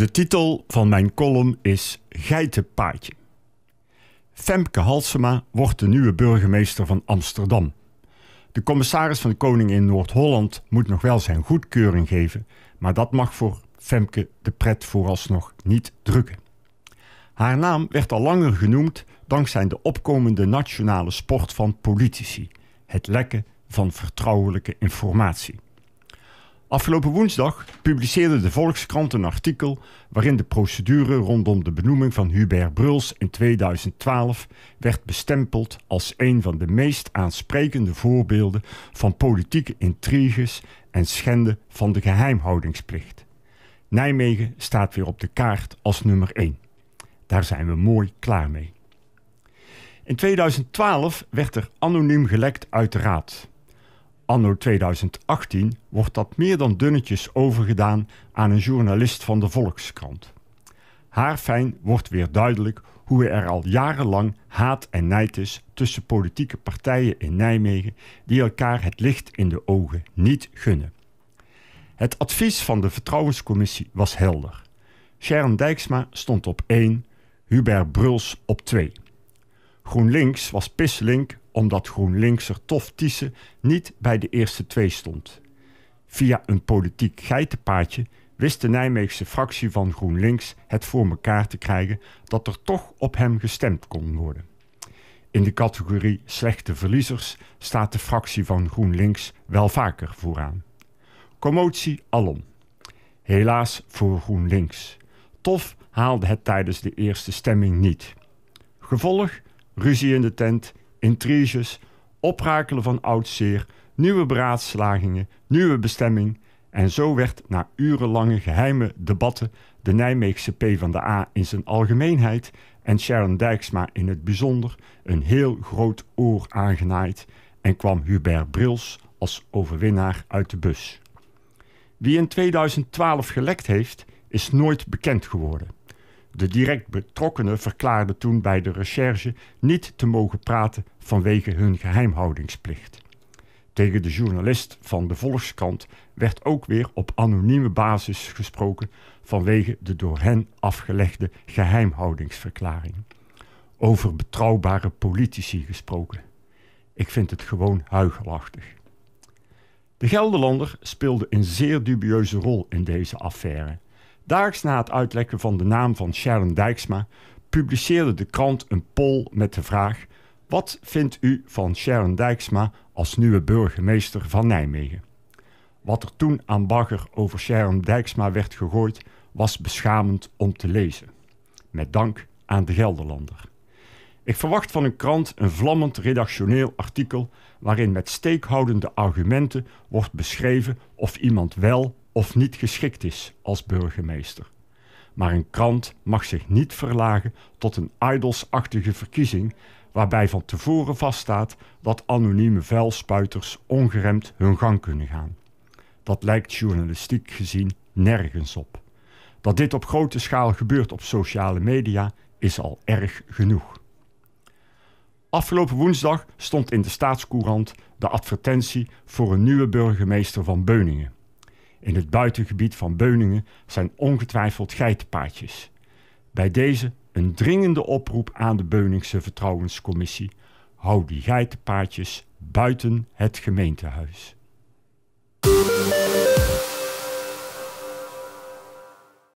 De titel van mijn column is Geitenpaadje. Femke Halsema wordt de nieuwe burgemeester van Amsterdam. De commissaris van de Koning in Noord-Holland moet nog wel zijn goedkeuring geven, maar dat mag voor Femke de pret vooralsnog niet drukken. Haar naam werd al langer genoemd dankzij de opkomende nationale sport van politici: het lekken van vertrouwelijke informatie. Afgelopen woensdag publiceerde de Volkskrant een artikel waarin de procedure rondom de benoeming van Hubert Bruls in 2012 werd bestempeld als een van de meest aansprekende voorbeelden van politieke intriges en schenden van de geheimhoudingsplicht. Nijmegen staat weer op de kaart als nummer 1. Daar zijn we mooi klaar mee. In 2012 werd er anoniem gelekt uit de raad. Anno 2018 wordt dat meer dan dunnetjes overgedaan aan een journalist van de Volkskrant. Haarfijn wordt weer duidelijk hoe er al jarenlang haat en nijd is tussen politieke partijen in Nijmegen die elkaar het licht in de ogen niet gunnen. Het advies van de Vertrouwenscommissie was helder. Sharon Dijksma stond op 1, Hubert Bruls op 2. GroenLinks was Pisslink omdat er Tof Thyssen niet bij de eerste twee stond. Via een politiek geitenpaadje wist de Nijmeegse fractie van GroenLinks het voor elkaar te krijgen dat er toch op hem gestemd kon worden. In de categorie slechte verliezers staat de fractie van GroenLinks wel vaker vooraan. Commotie alom. Helaas voor GroenLinks. Tof haalde het tijdens de eerste stemming niet. Gevolg ruzie in de tent, intriges, oprakelen van oud zeer, nieuwe beraadslagingen, nieuwe bestemming. En zo werd na urenlange geheime debatten de Nijmeegse P van de A in zijn algemeenheid en Sharon Dijksma in het bijzonder een heel groot oor aangenaaid en kwam Hubert Brils als overwinnaar uit de bus. Wie in 2012 gelekt heeft, is nooit bekend geworden. De direct betrokkenen verklaarden toen bij de recherche niet te mogen praten vanwege hun geheimhoudingsplicht. Tegen de journalist van de Volkskrant werd ook weer op anonieme basis gesproken vanwege de door hen afgelegde geheimhoudingsverklaring. Over betrouwbare politici gesproken. Ik vind het gewoon huigelachtig. De Gelderlander speelde een zeer dubieuze rol in deze affaire. Daags na het uitlekken van de naam van Sharon Dijksma publiceerde de krant een poll met de vraag: Wat vindt u van Sharon Dijksma als nieuwe burgemeester van Nijmegen? Wat er toen aan bagger over Sharon Dijksma werd gegooid, was beschamend om te lezen. Met dank aan de Gelderlander. Ik verwacht van een krant een vlammend redactioneel artikel waarin met steekhoudende argumenten wordt beschreven of iemand wel of niet geschikt is als burgemeester. Maar een krant mag zich niet verlagen tot een idolsachtige verkiezing waarbij van tevoren vaststaat dat anonieme vuilspuiters ongeremd hun gang kunnen gaan. Dat lijkt journalistiek gezien nergens op. Dat dit op grote schaal gebeurt op sociale media is al erg genoeg. Afgelopen woensdag stond in de Staatscourant de advertentie voor een nieuwe burgemeester van Beuningen in het buitengebied van Beuningen zijn ongetwijfeld geitenpaadjes. Bij deze een dringende oproep aan de Beuningse Vertrouwenscommissie. Hou die geitenpaadjes buiten het gemeentehuis.